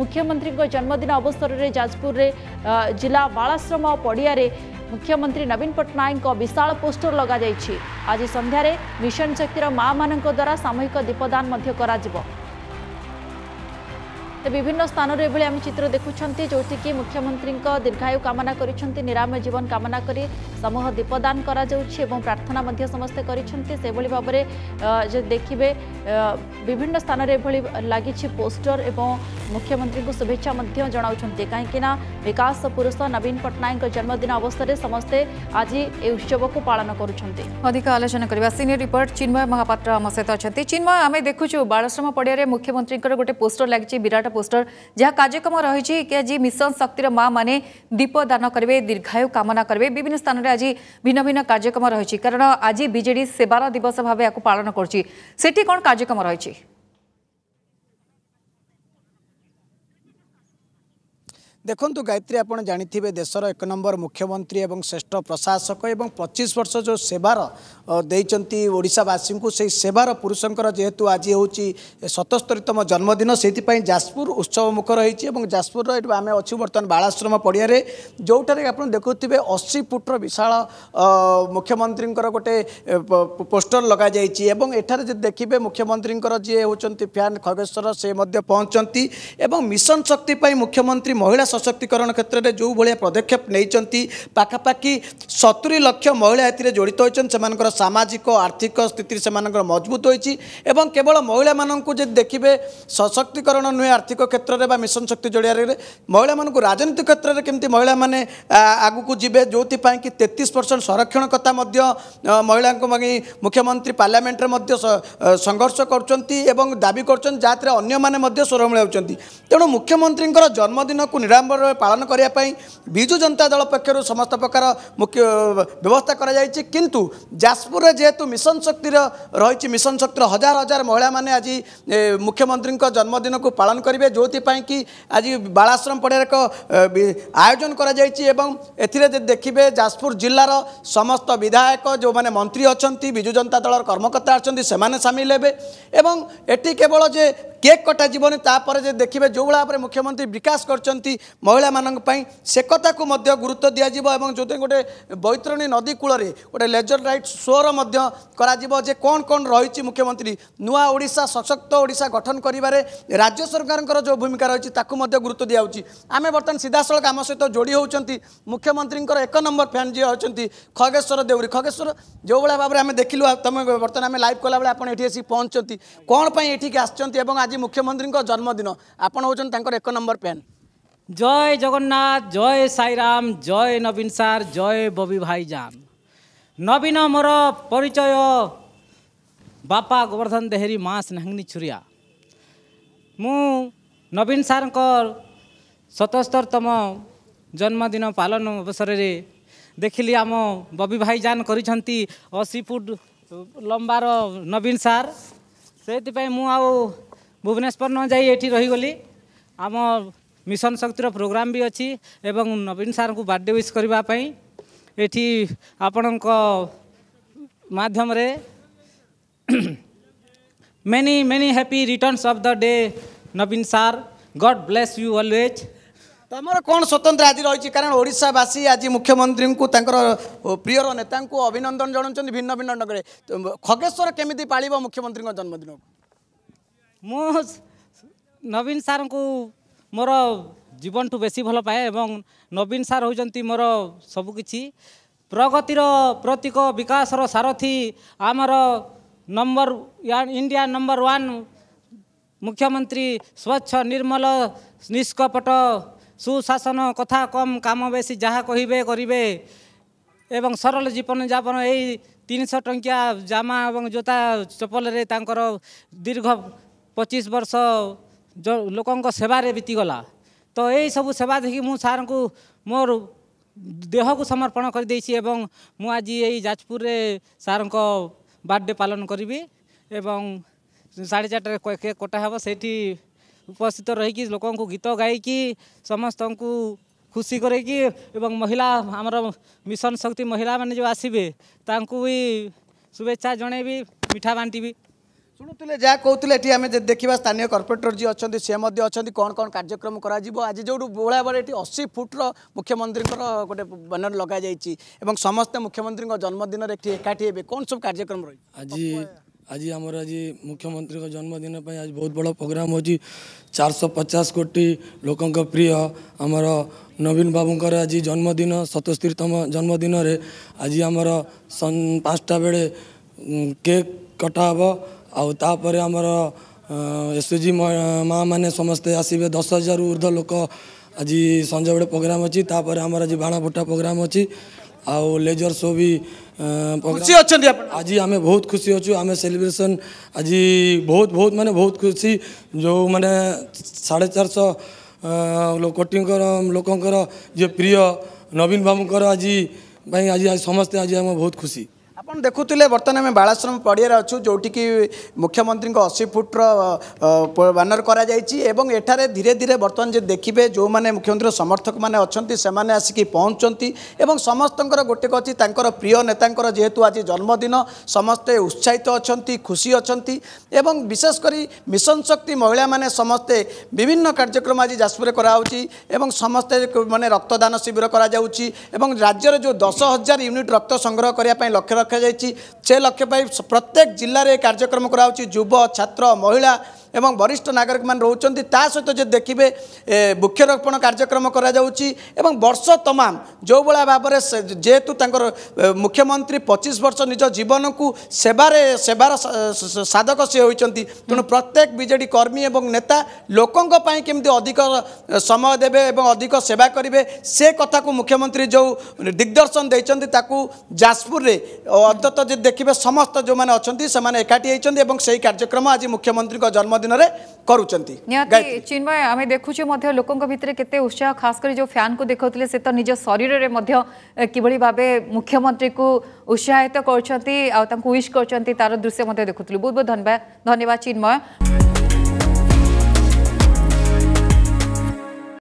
ମୁଖ୍ୟମନ୍ତ୍ରୀଙ୍କ ଜନ୍ମଦିନ ଅବସରରେ ଯାଜପୁରରେ ଜିଲ୍ଲା ବାଳାଶ୍ରମ ପଡ଼ିଆରେ ମୁଖ୍ୟମନ୍ତ୍ରୀ ନବୀନ ପଟ୍ଟନାୟକଙ୍କ ବିଶାଳ ପୋଷ୍ଟର ଲଗାଯାଇଛି ଆଜି ସନ୍ଧ୍ୟାରେ ମିଶନ ଶକ୍ତିର ମା'ମାନଙ୍କ ଦ୍ୱାରା ସାମୂହିକ ଦୀପଦାନ ମଧ୍ୟ କରାଯିବ তো বিভিন্ন স্থানর এভাবে আমি চিত্র দেখুছেন যেটিকি মুখ্যমন্ত্রী দীর্ঘায়ু কামনা করেছেন নিরাময় জীবন কামনা করে সমূহ দীপদান করা যাচ্ছে এবং প্রার্থনা মধ্যে সমস্তে করেছেন সেভাবে ভাবে যে দেখবে বিভিন্ন স্থানের এভাবে লাগিছে পোস্টর এবং মুখ্যমন্ত্রী শুভেচ্ছা মধ্যে জনাওছেন কিনা বিকাশ পুরুষ নবীন পট্টনাক জন্মদিন অবসরের সমস্তে আজ এই উৎসবক পালন করছেন অধিক আলোচনা করা সিনিয়র রিপোর্ট চিন্ময় মহাপাত্র আমার সহ অনেক চিন্ময় আমি দেখুছ বাড়শ্রম পড়িয়ার মুখ্যমন্ত্রী গোটে পোস্টর লাগিছে বিরাট પોસ્ટર જ્યાં કાર્યક્રમ રહી કે આજે મિશન શક્તિર મા મને દીપદાન કરે દીર્ઘાયુ કામના કરે વિભિન્ન સ્થાનરે આજે ભિન્ન ભિન્ન કાર્યક્રમ રહી કારણ આજે બીજેડી સેવાર દિવસ ભાવે આ પાળન કરુ સેઠી કોણ કાર્યક્રમ રહી ଦେଖନ୍ତୁ ଗାୟତ୍ରୀ ଆପଣ ଜାଣିଥିବେ ଦେଶର ଏକ ନମ୍ବର ମୁଖ୍ୟମନ୍ତ୍ରୀ ଏବଂ ଶ୍ରେଷ୍ଠ ପ୍ରଶାସକ ଏବଂ ପଚିଶ ବର୍ଷ ଯେଉଁ ସେବାର ଦେଇଛନ୍ତି ଓଡ଼ିଶାବାସୀଙ୍କୁ ସେହି ସେବାର ପୁରୁଷଙ୍କର ଯେହେତୁ ଆଜି ହେଉଛି ସତସ୍ତରୀତମ ଜନ୍ମଦିନ ସେଥିପାଇଁ ଯାଜପୁର ଉତ୍ସବ ମୁଖର ହୋଇଛି ଏବଂ ଯାଜପୁରର ଏଠୁ ଆମେ ଅଛୁ ବର୍ତ୍ତମାନ ବାଳାଶ୍ରମ ପଡ଼ିଆରେ ଯେଉଁଠାରେ ଆପଣ ଦେଖୁଥିବେ ଅଶୀ ଫୁଟ୍ର ବିଶାଳ ମୁଖ୍ୟମନ୍ତ୍ରୀଙ୍କର ଗୋଟେ ପୋଷ୍ଟର ଲଗାଯାଇଛି ଏବଂ ଏଠାରେ ଯଦି ଦେଖିବେ ମୁଖ୍ୟମନ୍ତ୍ରୀଙ୍କର ଯିଏ ହେଉଛନ୍ତି ଫ୍ୟାନ୍ ଖଗେଶ୍ୱର ସେ ମଧ୍ୟ ପହଞ୍ଚନ୍ତି ଏବଂ ମିଶନ ଶକ୍ତି ପାଇଁ ମୁଖ୍ୟମନ୍ତ୍ରୀ ମହିଳା ସଶକ୍ତିକରଣ କ୍ଷେତ୍ରରେ ଯେଉଁ ଭଳିଆ ପଦକ୍ଷେପ ନେଇଛନ୍ତି ପାଖାପାଖି ସତୁରୀ ଲକ୍ଷ ମହିଳା ଏଥିରେ ଜଡ଼ିତ ହୋଇଛନ୍ତି ସେମାନଙ୍କର ସାମାଜିକ ଆର୍ଥିକ ସ୍ଥିତି ସେମାନଙ୍କର ମଜବୁତ ହୋଇଛି ଏବଂ କେବଳ ମହିଳାମାନଙ୍କୁ ଯଦି ଦେଖିବେ ସଶକ୍ତିକରଣ ନୁହେଁ ଆର୍ଥିକ କ୍ଷେତ୍ରରେ ବା ମିଶନ ଶକ୍ତି ଜରିଆରେ ମହିଳାମାନଙ୍କୁ ରାଜନୀତି କ୍ଷେତ୍ରରେ କେମିତି ମହିଳାମାନେ ଆଗକୁ ଯିବେ ଯେଉଁଥିପାଇଁ କି ତେତିଶ ପରସେଣ୍ଟ ସଂରକ୍ଷଣ କଥା ମଧ୍ୟ ମହିଳାଙ୍କ ପାଇଁ ମୁଖ୍ୟମନ୍ତ୍ରୀ ପାର୍ଲାମେଣ୍ଟରେ ମଧ୍ୟ ସଂଘର୍ଷ କରୁଛନ୍ତି ଏବଂ ଦାବି କରୁଛନ୍ତି ଯାହାଥିରେ ଅନ୍ୟମାନେ ମଧ୍ୟ ସ୍ୱର ମିଳାଉଛନ୍ତି ତେଣୁ ମୁଖ୍ୟମନ୍ତ୍ରୀଙ୍କର ଜନ୍ମଦିନକୁ ନିରା ବିଡ଼ାମ୍ବର ପାଳନ କରିବା ପାଇଁ ବିଜୁ ଜନତା ଦଳ ପକ୍ଷରୁ ସମସ୍ତ ପ୍ରକାର ମୁଖ୍ୟ ବ୍ୟବସ୍ଥା କରାଯାଇଛି କିନ୍ତୁ ଯାଜପୁରରେ ଯେହେତୁ ମିଶନ ଶକ୍ତିର ରହିଛି ମିଶନ ଶକ୍ତିର ହଜାର ହଜାର ମହିଳାମାନେ ଆଜି ମୁଖ୍ୟମନ୍ତ୍ରୀଙ୍କ ଜନ୍ମଦିନକୁ ପାଳନ କରିବେ ଯେଉଁଥିପାଇଁ କି ଆଜି ବାଳାଶ୍ରମ ପଡ଼ିଆରେ ଏକ ଆୟୋଜନ କରାଯାଇଛି ଏବଂ ଏଥିରେ ଦେଖିବେ ଯାଜପୁର ଜିଲ୍ଲାର ସମସ୍ତ ବିଧାୟକ ଯେଉଁମାନେ ମନ୍ତ୍ରୀ ଅଛନ୍ତି ବିଜୁ ଜନତା ଦଳର କର୍ମକର୍ତ୍ତା ଅଛନ୍ତି ସେମାନେ ସାମିଲ ହେବେ ଏବଂ ଏଠି କେବଳ ଯେ केक कटा जे देखि जो मुख्यमंत्री विकास गरिन्छ महिला मै सेकता दिनु गए बैतरणी नदीकूल गए लेजर रइट सो मुख्यमंत्री मध्यमन्त्री नसा सशक्त ओडा गठन जो भूमिका रह गुर्व दिन्छ आमे सीधा सिधासल आम सहित जोडिहेउँच मुख्यमन्त्रीको एक नंबर फ्यान् जे अहिले खगेश्वर देउरी खगेश्वर जो भा भएर आम देखलु तर्तन लभ कलाबि आइसि पहुँचिन्छ कहीँ एठिक आज मुख्यमंत्री जन्मदिन आउँछ एक नंबर पेन जय जगन्नाथ जय साम जय नवीन सार जय बबी भाई जान नवीन मोर परिचय बापा गोवर्धन देहरी मा स्ँगी छुरी मवीन सारको सतस्तर तम जन्मदिन पालन अवसर देखि आम बबि भाइन गरि असी फुट लंबार नवीन सार त्यहीप आउ न भुवनश्वर नै गली आम मिशन शक्तिर प्रोग्राम वि अहिले नवीन सारको बर्थडे विश् गर् माध्यमि many happy returns of the day Naveen sir god bless you always त आज कारण रहिशावासी आज मुख्यमंत्री मुख्यमन्त्री प्रियर नेता अभिनन्दन जनाउँछ भिन्न भिन्न नगर खगेश्वर केमि पाख्यमन्त्री जन्मदिन को म नवीन सार म जीवनठु बेसी भलपा नवीन सार हुन्छ म सबकिछी प्रगतिर प्रतीक बिकास सारथी आमर नंबर इंडिया नम्बर वान मुख्यमंत्री स्वच्छ निर्मल निष्कपट सुशासन कथा कम काम बेसी जहाँ कहि एवं सरल जीवन जापन एन सङ्किया जाम एवं जोता चपलरे तर दीर्घ ପଚିଶ ବର୍ଷ ଲୋକଙ୍କ ସେବାରେ ବିତିଗଲା ତ ଏହିସବୁ ସେବା ଦେଖି ମୁଁ ସାର୍ଙ୍କୁ ମୋର ଦେହକୁ ସମର୍ପଣ କରିଦେଇଛି ଏବଂ ମୁଁ ଆଜି ଏଇ ଯାଜପୁରରେ ସାର୍ଙ୍କ ବାର୍ଥଡ଼େ ପାଳନ କରିବି ଏବଂ ସାଢ଼େ ଚାରିଟାରେ କେକ୍ କଟା ହେବ ସେଇଠି ଉପସ୍ଥିତ ରହିକି ଲୋକଙ୍କୁ ଗୀତ ଗାଇକି ସମସ୍ତଙ୍କୁ ଖୁସି କରେଇକି ଏବଂ ମହିଳା ଆମର ମିଶନ ଶକ୍ତି ମହିଳାମାନେ ଯେଉଁ ଆସିବେ ତାଙ୍କୁ ବି ଶୁଭେଚ୍ଛା ଜଣେଇବି ମିଠା ବାଣ୍ଟିବି ଶୁଣୁଥିଲେ ଯାହା କହୁଥିଲେ ଏଠି ଆମେ ଦେଖିବା ସ୍ଥାନୀୟ କର୍ପୋରେଟର ଯିଏ ଅଛନ୍ତି ସେ ମଧ୍ୟ ଅଛନ୍ତି କ'ଣ କ'ଣ କାର୍ଯ୍ୟକ୍ରମ କରାଯିବ ଆଜି ଯେଉଁଠୁ ବୋଳାବରେ ଏଠି ଅଶୀ ଫୁଟର ମୁଖ୍ୟମନ୍ତ୍ରୀଙ୍କର ଗୋଟେ ବ୍ୟାନର ଲଗାଯାଇଛି ଏବଂ ସମସ୍ତେ ମୁଖ୍ୟମନ୍ତ୍ରୀଙ୍କ ଜନ୍ମଦିନରେ ଏଠି ଏକାଠି ହେବେ କ'ଣ ସବୁ କାର୍ଯ୍ୟକ୍ରମ ରହିଛି ଆଜି ଆଜି ଆମର ଆଜି ମୁଖ୍ୟମନ୍ତ୍ରୀଙ୍କ ଜନ୍ମଦିନ ପାଇଁ ଆଜି ବହୁତ ବଡ଼ ପ୍ରୋଗ୍ରାମ୍ ହେଉଛି ଚାରିଶହ ପଚାଶ କୋଟି ଲୋକଙ୍କ ପ୍ରିୟ ଆମର ନବୀନ ବାବୁଙ୍କର ଆଜି ଜନ୍ମଦିନ ସତସ୍ତରୀତମ ଜନ୍ମଦିନରେ ଆଜି ଆମର ପାଞ୍ଚଟା ବେଳେ କେକ୍ କଟା ହେବ ଆଉ ତାପରେ ଆମର ଏସ୍ଏଚ୍ଜି ମାଆମାନେ ସମସ୍ତେ ଆସିବେ ଦଶ ହଜାରରୁ ଉର୍ଦ୍ଧ୍ୱ ଲୋକ ଆଜି ସଞ୍ଜବେଳେ ପ୍ରୋଗ୍ରାମ୍ ଅଛି ତାପରେ ଆମର ଆଜି ବାଣ ଫୁଟା ପ୍ରୋଗ୍ରାମ୍ ଅଛି ଆଉ ଲେଜର୍ ଶୋ ବି ଖୁସି ଅଛନ୍ତି ଆପଣ ଆଜି ଆମେ ବହୁତ ଖୁସି ଅଛୁ ଆମେ ସେଲିବ୍ରେସନ୍ ଆଜି ବହୁତ ବହୁତ ମାନେ ବହୁତ ଖୁସି ଯେଉଁମାନେ ସାଢ଼େ ଚାରିଶହ କୋଟିଙ୍କର ଲୋକଙ୍କର ଯିଏ ପ୍ରିୟ ନବୀନ ବାବୁଙ୍କର ଆଜି ପାଇଁ ଆଜି ଆଜି ସମସ୍ତେ ଆଜି ଆମେ ବହୁତ ଖୁସି ଆପଣ ଦେଖୁଥିଲେ ବର୍ତ୍ତମାନ ଆମେ ବାଳାଶ୍ରମ ପଡ଼ିଆରେ ଅଛୁ ଯେଉଁଠିକି ମୁଖ୍ୟମନ୍ତ୍ରୀଙ୍କ ଅଶୀ ଫୁଟ୍ର ବାନର କରାଯାଇଛି ଏବଂ ଏଠାରେ ଧୀରେ ଧୀରେ ବର୍ତ୍ତମାନ ଯେ ଦେଖିବେ ଯେଉଁମାନେ ମୁଖ୍ୟମନ୍ତ୍ରୀ ସମର୍ଥକମାନେ ଅଛନ୍ତି ସେମାନେ ଆସିକି ପହଞ୍ଚନ୍ତି ଏବଂ ସମସ୍ତଙ୍କର ଗୋଟେ ଅଛି ତାଙ୍କର ପ୍ରିୟ ନେତାଙ୍କର ଯେହେତୁ ଆଜି ଜନ୍ମଦିନ ସମସ୍ତେ ଉତ୍ସାହିତ ଅଛନ୍ତି ଖୁସି ଅଛନ୍ତି ଏବଂ ବିଶେଷ କରି ମିଶନ ଶକ୍ତି ମହିଳାମାନେ ସମସ୍ତେ ବିଭିନ୍ନ କାର୍ଯ୍ୟକ୍ରମ ଆଜି ଯାଜପୁରରେ କରାହେଉଛି ଏବଂ ସମସ୍ତେ ମାନେ ରକ୍ତଦାନ ଶିବିର କରାଯାଉଛି ଏବଂ ରାଜ୍ୟରେ ଯେଉଁ ଦଶ ହଜାର ୟୁନିଟ୍ ରକ୍ତ ସଂଗ୍ରହ କରିବା ପାଇଁ ଲକ୍ଷ୍ୟ ଲକ୍ଷ କରାଯାଇଛି ସେ ଲକ୍ଷ୍ୟ ପାଇଁ ପ୍ରତ୍ୟେକ ଜିଲ୍ଲାରେ କାର୍ଯ୍ୟକ୍ରମ କରାହେଉଛି ଯୁବ ଛାତ୍ର ମହିଳା এবং বরিষ্ঠ নাଗରିକମାନେ ରହୁଛନ୍ତି ତା ସହିତ ଯଦି ଦେଖିବେ ବୃକ୍ଷରୋପଣ କାର୍ଯ୍ୟକ୍ରମ କରାଯାଉଛି ଏବଂ ବର୍ଷ ତମାମ ଯେଉଁଭଳିଆ ଭାବରେ ଯେହେତୁ ତାଙ୍କର ମୁଖ୍ୟମନ୍ତ୍ରୀ ପଚିଶ ବର୍ଷ ନିଜ ଜୀବନକୁ ସେବାରେ ସେବାର ସାଧକ ସେ ହୋଇଛନ୍ତି ତେଣୁ ପ୍ରତ୍ୟେକ ବିଜେଡ଼ି କର୍ମୀ ଏବଂ ନେତା ଲୋକଙ୍କ ପାଇଁ କେମିତି ଅଧିକ ସମୟ ଦେବେ ଏବଂ ଅଧିକ ସେବା କରିବେ ସେ କଥାକୁ ମୁଖ୍ୟମନ୍ତ୍ରୀ ଯେଉଁ ଦିଗ୍ଦର୍ଶନ ଦେଇଛନ୍ତି ତାକୁ ଯାଜପୁରରେ ଅନ୍ତତଃ ଯଦି ଦେଖିବେ ସମସ୍ତ ଯେଉଁମାନେ ଅଛନ୍ତି ସେମାନେ ଏକାଠି ହୋଇଛନ୍ତି ଏବଂ ସେହି କାର୍ଯ୍ୟକ୍ରମ ଆଜି ମୁଖ୍ୟମନ୍ତ୍ରୀଙ୍କ ଜନ୍ମଦିନ ଦିନରେ କରୁଛନ୍ତି ଚିନ୍ମୟ ଆମେ ଦେଖୁଛୁ ମଧ୍ୟ ଲୋକଙ୍କ ଭିତରେ କେତେ ଉତ୍ସାହ ଖାସ କରି ଯେଉଁ ଫ୍ୟାନ୍କୁ ଦେଖାଉଥିଲେ ସେ ତ ନିଜ ଶରୀରରେ ମଧ୍ୟ କିଭଳି ଭାବେ ମୁଖ୍ୟମନ୍ତ୍ରୀକୁ ଉତ୍ସାହିତ କରୁଛନ୍ତି ଆଉ ତାଙ୍କୁ ୱିଶ୍ କରୁଛନ୍ତି ତାର ଦୃଶ୍ୟ ମଧ୍ୟ ଦେଖୁଥିଲୁ ବହୁତ ବହୁତ ଧନ୍ୟବାଦ ଧନ୍ୟବାଦ ଚିନ୍ମୟ